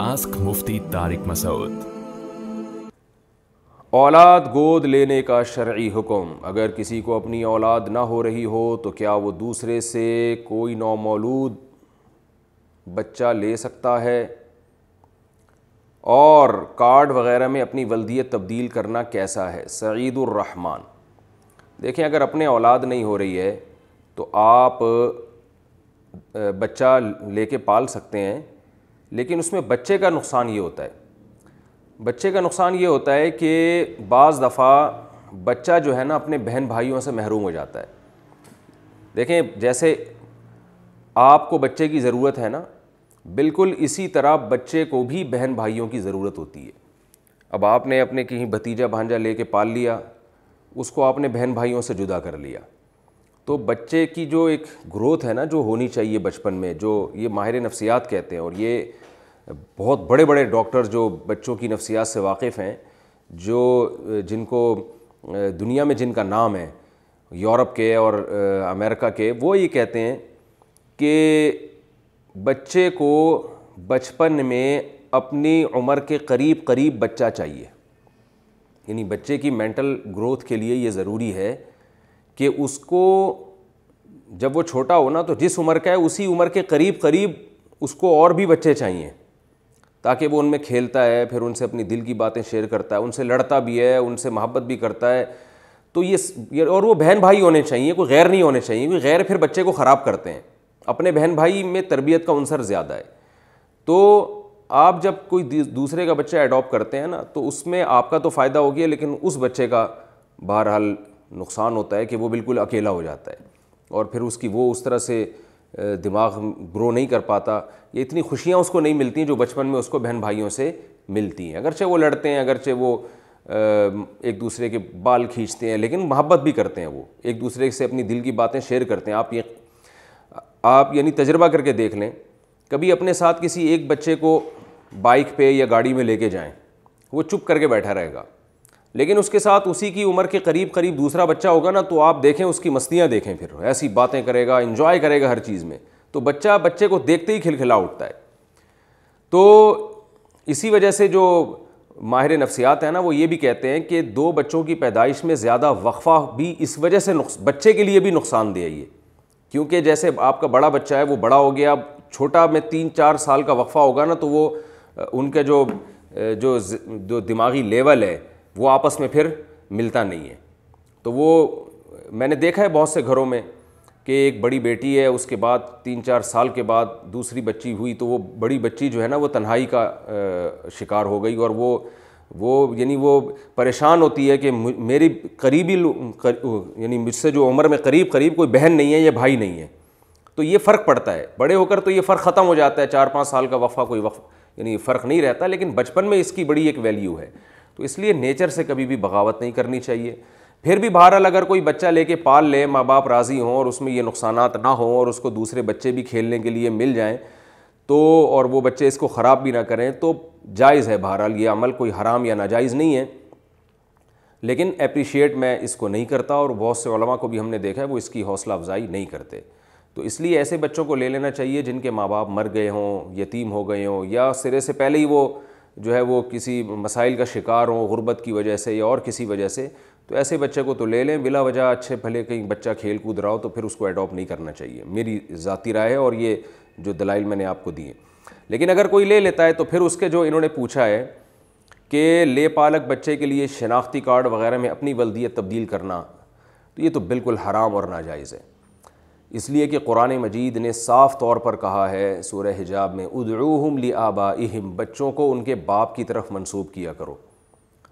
ask मुफ्ती तारिक मसूद औलाद गोद लेने का शर्य हुक्म अगर किसी को अपनी औलाद ना हो रही हो तो क्या वो दूसरे से कोई नौमौलूद बच्चा ले सकता है और कार्ड वगैरह में अपनी वल्दियत तब्दील करना कैसा है सईदुररहमान देखें अगर अपने औलाद नहीं हो रही है तो आप बच्चा लेके पाल सकते हैं लेकिन उसमें बच्चे का नुकसान ये होता है बच्चे का नुकसान ये होता है कि बज़ दफ़ा बच्चा जो है ना अपने बहन भाइयों से महरूम हो जाता है देखें जैसे आपको बच्चे की ज़रूरत है ना बिल्कुल इसी तरह बच्चे को भी बहन भाइयों की ज़रूरत होती है अब आपने अपने कहीं भतीजा भांजा लेके पाल लिया उसको आपने बहन भाइयों से जुदा कर लिया तो बच्चे की जो एक ग्रोथ है ना जो होनी चाहिए बचपन में जो ये माहिर नफ्सियात कहते हैं और ये बहुत बड़े बड़े डॉक्टर जो बच्चों की नफ्सियात से वाकिफ़ हैं जो जिनको दुनिया में जिनका नाम है यूरोप के और अमेरिका के वो ये कहते हैं कि बच्चे को बचपन में अपनी उम्र के करीब करीब बच्चा चाहिए यानी बच्चे की मेंटल ग्रोथ के लिए ये ज़रूरी है कि उसको जब वो छोटा हो ना तो जिस उम्र का है उसी उम्र के करीब करीब उसको और भी बच्चे चाहिए ताकि वो उनमें खेलता है फिर उनसे अपनी दिल की बातें शेयर करता है उनसे लड़ता भी है उनसे मोहब्बत भी करता है तो ये और वो बहन भाई होने चाहिए कोई गैर नहीं होने चाहिए क्योंकि गैर फिर बच्चे को ख़राब करते हैं अपने बहन भाई में तरबियत का अंसर ज़्यादा है तो आप जब कोई दूसरे का बच्चा एडॉप्ट करते हैं ना तो उसमें आपका तो फ़ायदा हो गया लेकिन उस बच्चे का बहरहाल नुकसान होता है कि वो बिल्कुल अकेला हो जाता है और फिर उसकी वो उस तरह से दिमाग ग्रो नहीं कर पाता ये इतनी खुशियाँ उसको नहीं मिलती जो बचपन में उसको बहन भाइयों से मिलती हैं अगरचे वो लड़ते हैं अगरचे वो एक दूसरे के बाल खींचते हैं लेकिन मोहब्बत भी करते हैं वो एक दूसरे से अपनी दिल की बातें शेयर करते हैं आप ये आप यानी तजर्बा करके देख लें कभी अपने साथ किसी एक बच्चे को बाइक पे या गाड़ी में लेके जाएं वो चुप करके बैठा रहेगा लेकिन उसके साथ उसी की उम्र के करीब करीब दूसरा बच्चा होगा ना तो आप देखें उसकी मस्तियाँ देखें फिर ऐसी बातें करेगा इन्जॉय करेगा हर चीज़ में तो बच्चा बच्चे को देखते ही खिलखिला उठता है तो इसी वजह से जो माहिर नफ्सियात हैं ना वो ये भी कहते हैं कि दो बच्चों की पैदाइश में ज़्यादा वक्फ़ा भी इस वजह से बच्चे के लिए भी नुकसान है ये क्योंकि जैसे आपका बड़ा बच्चा है वो बड़ा हो गया अब छोटा में तीन चार साल का वक्फ़ा होगा ना तो वो उनका जो जो जो दिमागी लेवल है वो आपस में फिर मिलता नहीं है तो वो मैंने देखा है बहुत से घरों में कि एक बड़ी बेटी है उसके बाद तीन चार साल के बाद दूसरी बच्ची हुई तो वो बड़ी बच्ची जो है ना वो तन्हाई का शिकार हो गई और वो वो यानी वो परेशान होती है कि मेरी करीबी कर, यानी मुझसे जो उम्र में करीब करीब कोई बहन नहीं है या भाई नहीं है तो ये फ़र्क पड़ता है बड़े होकर तो ये फ़र्क ख़त्म हो जाता है चार पाँच साल का वफ़ा कोई वफ़ यानी फ़र्क नहीं रहता लेकिन बचपन में इसकी बड़ी एक वैल्यू है तो इसलिए नेचर से कभी भी बगावत नहीं करनी चाहिए फिर भी बहरहाल अगर कोई बच्चा लेके पाल ले माँ बाप राज़ी हों और उसमें ये नुकसान ना हों और उसको दूसरे बच्चे भी खेलने के लिए मिल जाएँ तो और वो बच्चे इसको ख़राब भी ना करें तो जायज़ है बहरहाल ये अमल कोई हराम या नाजायज़ नहीं है लेकिन अप्रिशिएट मैं इसको नहीं करता और बहुत से को भी हमने देखा है वो इसकी हौसला अफजाई नहीं करते तो इसलिए ऐसे बच्चों को ले लेना चाहिए जिनके माँ बाप मर गए हों यतीम हो गए हों या सिरे से पहले ही वो जो है वो किसी मसाइल का शिकार हों गुर्बत की वजह से या और किसी वजह से तो ऐसे बच्चे को तो ले लें बिला वजह अच्छे भले कहीं बच्चा खेल कूद रहा हो तो फिर उसको अडॉप्ट नहीं करना चाहिए मेरी ज़ाती राय है और ये जो दलाइल मैंने आपको दी है लेकिन अगर कोई ले लेता है तो फिर उसके जो इन्होंने पूछा है कि ले पालक बच्चे के लिए शनाख्ती कार्ड वगैरह में अपनी वल्दियत तब्दील करना तो ये तो बिल्कुल हराम और नाजायज़ है इसलिए कि कुरान मजीद ने साफ़ तौर पर कहा है सूर्य हिजाब में उदरूहम ली आबा इहम बच्चों को उनके बाप की तरफ मनसूब किया करो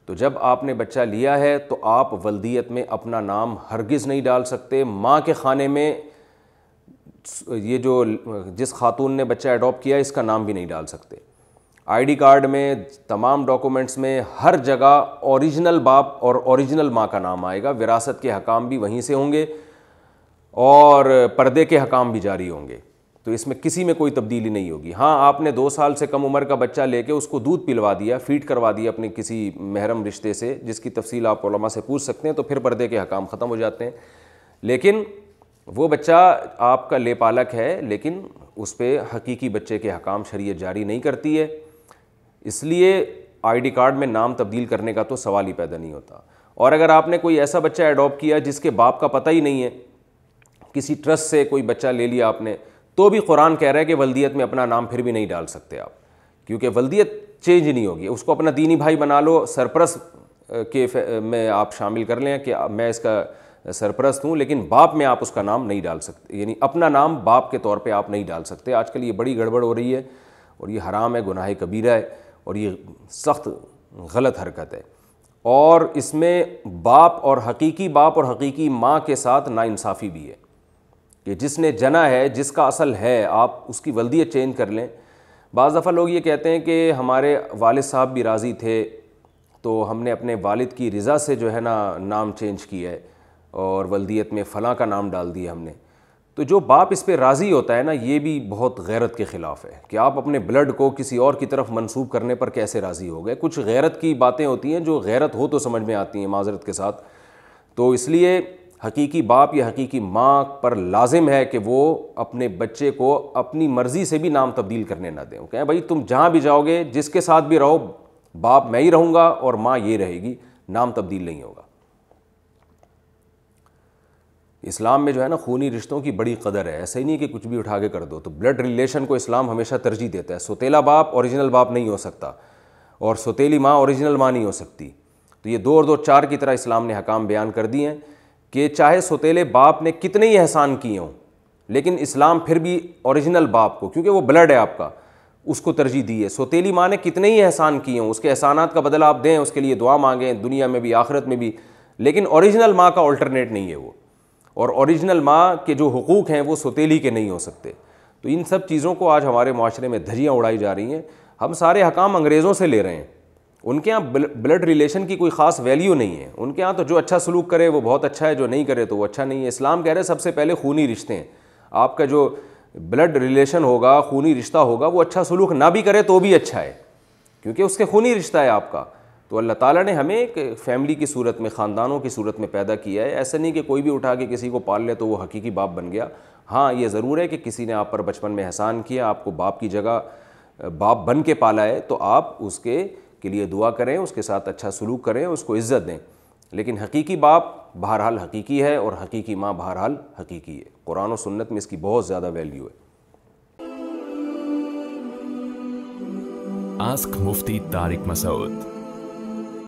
तो जब आपने बच्चा लिया है तो आप वल्दियत में अपना नाम हरगिज़ नहीं डाल सकते माँ के खाने में ये जो जिस खातून ने बच्चा एडोप्ट किया इसका नाम भी नहीं डाल सकते आईडी कार्ड में तमाम डॉक्यूमेंट्स में हर जगह ओरिजिनल बाप और ओरिजिनल माँ का नाम आएगा विरासत के हकाम भी वहीं से होंगे और पर्दे के हकाम भी जारी होंगे तो इसमें किसी में कोई तब्दीली नहीं होगी हाँ आपने दो साल से कम उम्र का बच्चा लेके उसको दूध पिलवा दिया फीड करवा दिया अपने किसी महरम रिश्ते से जिसकी तफसील आप ओलमा से पूछ सकते हैं तो फिर पर्दे के हकाम ख़त्म हो जाते हैं लेकिन वो बच्चा आपका लेपालक है लेकिन उस पर हकीकी बच्चे के हकाम शरीय जारी नहीं करती है इसलिए आईडी कार्ड में नाम तब्दील करने का तो सवाल ही पैदा नहीं होता और अगर आपने कोई ऐसा बच्चा एडॉप्ट किया जिसके बाप का पता ही नहीं है किसी ट्रस्ट से कोई बच्चा ले लिया आपने तो भी कुरान कह रहा है कि वल्दियत में अपना नाम फिर भी नहीं डाल सकते आप क्योंकि वल्दियत चेंज नहीं होगी उसको अपना दीनी भाई बना लो सरपरस के में आप शामिल कर लें कि मैं इसका सरप्रस्त हूँ लेकिन बाप में आप उसका नाम नहीं डाल सकते यानी अपना नाम बाप के तौर पे आप नहीं डाल सकते आजकल ये बड़ी गड़बड़ हो रही है और ये हराम है गुनाह कबीरा है और ये सख्त गलत हरकत है और इसमें बाप और हकीकी बाप और हकीकी माँ के साथ नाानसाफ़ी भी है कि जिसने जना है जिसका असल है आप उसकी वल्दियत चेंज कर लें बज़ दफ़ा लोग ये कहते हैं कि हमारे वाल साहब भी राज़ी थे तो हमने अपने वालिद की रज़ा से जो है ना नाम चेंज किया है और वल्दियत में फ़लाँ का नाम डाल दिया हमने तो जो बाप इस पर राज़ी होता है ना ये भी बहुत गैरत के ख़िलाफ़ है कि आप अपने ब्लड को किसी और की तरफ मनसूब करने पर कैसे राज़ी हो गए कुछ गैरत की बातें होती हैं जो गैरत हो तो समझ में आती हैं माजरत के साथ तो इसलिए हकीकी बाप या हकीकी माँ पर लाजिम है कि वो अपने बच्चे को अपनी मर्ज़ी से भी नाम तब्दील करने ना दें कहें भाई तुम जहाँ भी जाओगे जिसके साथ भी रहो बाप मैं ही रहूँगा और माँ ये रहेगी नाम तब्दील नहीं होगा इस्लाम में जो है ना खूनी रिश्तों की बड़ी कदर है ऐसे ही नहीं कि कुछ भी उठा के कर दो तो ब्लड रिलेशन को इस्लाम हमेशा तरजीह देता है सोतीला बाप ओरिजिनल बाप नहीं हो सकता और सोतीली माँ ओरिजिनल माँ नहीं हो सकती तो ये दो और दो चार की तरह इस्लाम ने हकाम बयान कर दिए हैं कि चाहे सतीले बाप ने कितने ही एहसान किए हों लेकिन इस्लाम फिर भी ओरिजिनल बाप को क्योंकि वो ब्लड है आपका उसको तरजीह दी है सोतीली माँ ने कितने ही एहसान किए हों उसके एहसानात का बदला आप दें उसके लिए दुआ मांगें दुनिया में भी आखिरत में भी लेकिन ओरिजिनल माँ का अल्टरनेट नहीं है वो और ओरिजिनल माँ के जो हकूक़ हैं वो सोतीली के नहीं हो सकते तो इन सब चीज़ों को आज हमारे माशरे में धजियाँ उड़ाई जा रही हैं हम सारे हकाम अंग्रेज़ों से ले रहे हैं उनके यहाँ ब्लड रिलेशन की कोई ख़ास वैल्यू नहीं है उनके यहाँ तो जो अच्छा सलूक करे वो बहुत अच्छा है जो नहीं करे तो वो अच्छा नहीं है इस्लाम कह रहे सबसे पहले खूनी रिश्ते हैं आपका जो ब्लड रिलेशन होगा खूनी रिश्ता होगा वो अच्छा सलूक ना भी करे तो भी अच्छा है क्योंकि उसके खूनी रिश्ता है आपका तो अल्लाह ताला ने हमें एक फैमिली की सूरत में ख़ानदानों की सूरत में पैदा किया है ऐसा नहीं कि कोई भी उठा के किसी को पाल ले तो वो हकीकी बाप बन गया हाँ ये ज़रूर है कि किसी ने आप पर बचपन में एहसान किया आपको बाप की जगह बाप बन के पाला है तो आप उसके के लिए दुआ करें उसके साथ अच्छा सलूक करें उसको इज़्ज़त दें लेकिन हकीकी बाप बहरहाल हकीकी है और हकीकी माँ बहरहाल हकीकी है कुरान और सुन्नत में इसकी बहुत ज़्यादा वैल्यू है आस्क मुफ्ती तारिक मसूद